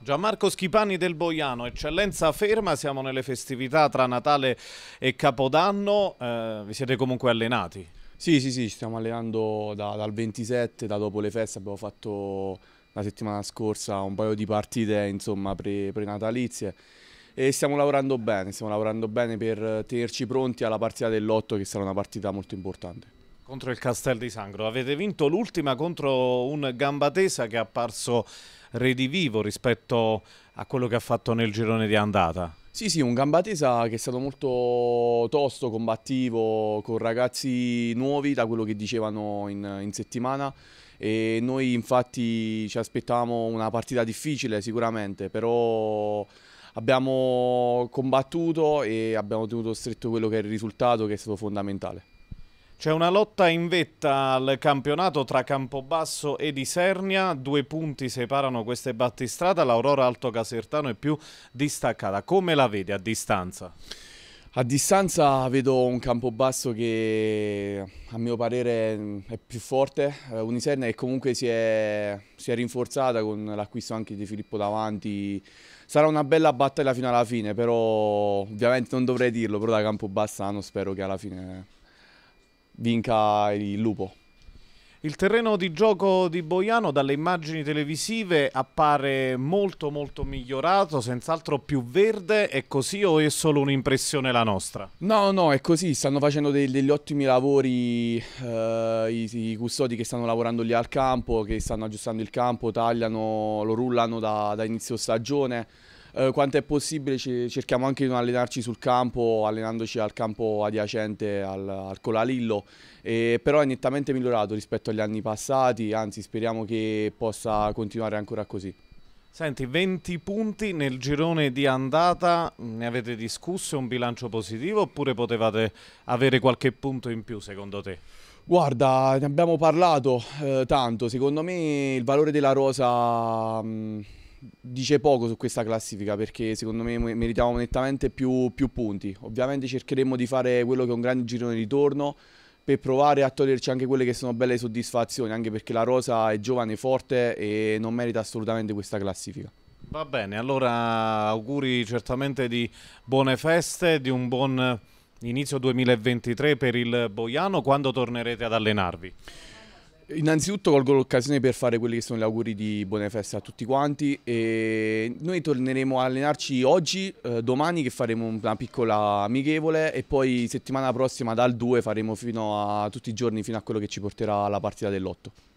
Gianmarco Schipani del Boiano, eccellenza ferma, siamo nelle festività tra Natale e Capodanno, eh, vi siete comunque allenati? Sì, sì, sì, ci stiamo allenando da, dal 27, da dopo le feste, abbiamo fatto la settimana scorsa un paio di partite insomma pre, pre-natalizie e stiamo lavorando bene, stiamo lavorando bene per tenerci pronti alla partita dell'8 che sarà una partita molto importante. Contro il Castel di Sangro, avete vinto l'ultima contro un Gambatesa che è apparso redivivo rispetto a quello che ha fatto nel girone di andata. Sì, sì, un Gambatesa che è stato molto tosto, combattivo, con ragazzi nuovi, da quello che dicevano in, in settimana. E noi infatti ci aspettavamo una partita difficile sicuramente, però abbiamo combattuto e abbiamo tenuto stretto quello che è il risultato che è stato fondamentale. C'è una lotta in vetta al campionato tra Campobasso e Isernia, due punti separano queste battistrada, l'Aurora Alto Casertano è più distaccata. Come la vede a distanza? A distanza vedo un Campobasso che a mio parere è più forte, eh, Uniserna che comunque si è, si è rinforzata con l'acquisto anche di Filippo davanti. Sarà una bella battaglia fino alla fine, però ovviamente non dovrei dirlo, però da Campobasso ah, spero che alla fine vinca il lupo. Il terreno di gioco di Boiano dalle immagini televisive appare molto molto migliorato, senz'altro più verde, è così o è solo un'impressione la nostra? No, no, è così, stanno facendo dei, degli ottimi lavori eh, i, i, custodi che stanno lavorando lì al campo, che stanno aggiustando il campo, tagliano, lo rullano da, da inizio stagione eh, quanto è possibile ci, cerchiamo anche di non allenarci sul campo, allenandoci al campo adiacente al, al Colalillo, eh, però è nettamente migliorato rispetto agli anni passati, anzi speriamo che possa continuare ancora così. Senti, 20 punti nel girone di andata, ne avete discusso un bilancio positivo oppure potevate avere qualche punto in più secondo te? Guarda, ne abbiamo parlato eh, tanto, secondo me il valore della rosa... Mh, mm, dice poco su questa classifica perché secondo me meritiamo nettamente più, più punti. Ovviamente cercheremo di fare quello che è un grande girone di ritorno per provare a toglierci anche quelle che sono belle soddisfazioni, anche perché la rosa è giovane, forte e non merita assolutamente questa classifica. Va bene, allora auguri certamente di buone feste, di un buon inizio 2023 per il Boiano. Quando tornerete ad allenarvi? Innanzitutto colgo l'occasione per fare quelli che sono gli auguri di buone feste a tutti quanti e noi torneremo a allenarci oggi, eh, domani che faremo una piccola amichevole e poi settimana prossima dal 2 faremo fino a tutti i giorni fino a quello che ci porterà la partita dell'8.